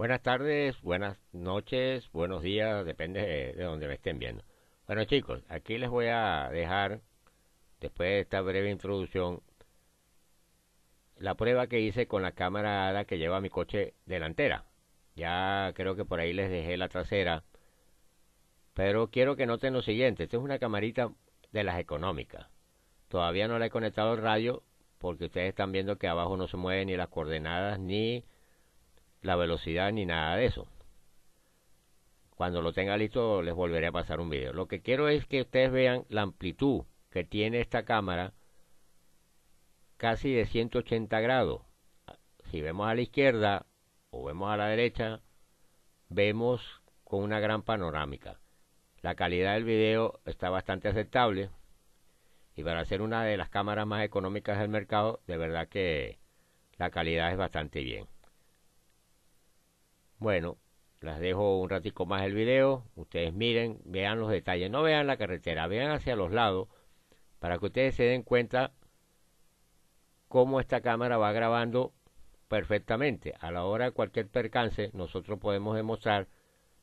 Buenas tardes, buenas noches, buenos días, depende de, donde me estén viendo. Bueno chicos, aquí les voy a dejar, después de esta breve introducción, la prueba que hice con la cámara que lleva mi coche delantera. Ya creo que por ahí les dejé la trasera. Pero quiero que noten lo siguiente, esta es una camarita de las económicas. Todavía no la he conectado al radio porque ustedes están viendo que abajo no se mueven ni las coordenadas ni la velocidad ni nada de eso. Cuando lo tenga listo les volveré a pasar un video. Lo que quiero es que ustedes vean la amplitud que tiene esta cámara casi de 180 grados. Si vemos a la izquierda o vemos a la derecha, vemos con una gran panorámica. La calidad del video está bastante aceptable y para ser una de las cámaras más económicas del mercado, de verdad que la calidad es bastante bien. Bueno, las dejo un ratico más el video, ustedes miren, vean los detalles, no vean la carretera, vean hacia los lados para que ustedes se den cuenta cómo esta cámara va grabando perfectamente. A la hora de cualquier percance, nosotros podemos demostrar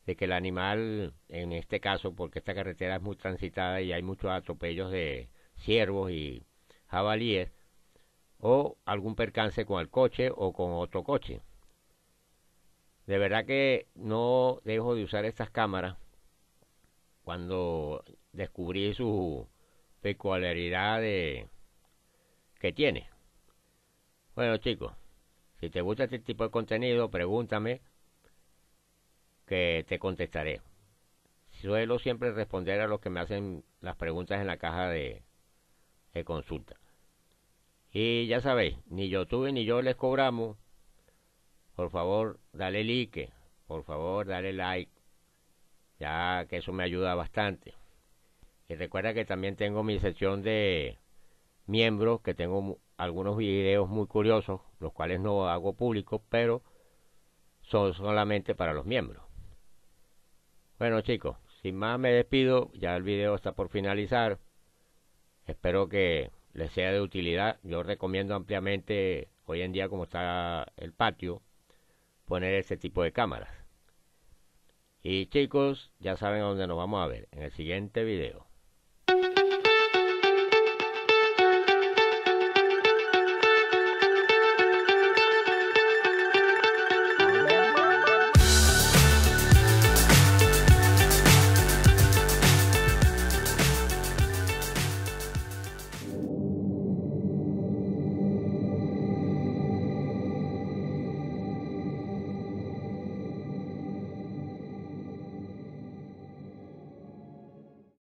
de que el animal, en este caso, porque esta carretera es muy transitada y hay muchos atropellos de ciervos y jabalíes, o algún percance con el coche o con otro coche. De verdad que no dejo de usar estas cámaras. Cuando descubrí su peculiaridad que tiene. Bueno, chicos, si te gusta este tipo de contenido, pregúntame que te contestaré. Suelo siempre responder a los que me hacen las preguntas en la caja de, de consulta. Y ya sabéis, ni YouTube ni yo les cobramos por favor, dale like, por favor, dale like, ya que eso me ayuda bastante. Y recuerda que también tengo mi sección de miembros, que tengo algunos videos muy curiosos, los cuales no hago público, pero son solamente para los miembros. Bueno chicos, sin más me despido, ya el video está por finalizar. Espero que les sea de utilidad. Yo recomiendo ampliamente hoy en día como está el patio, poner este tipo de cámaras. Y chicos, ya saben a dónde nos vamos a ver en el siguiente video.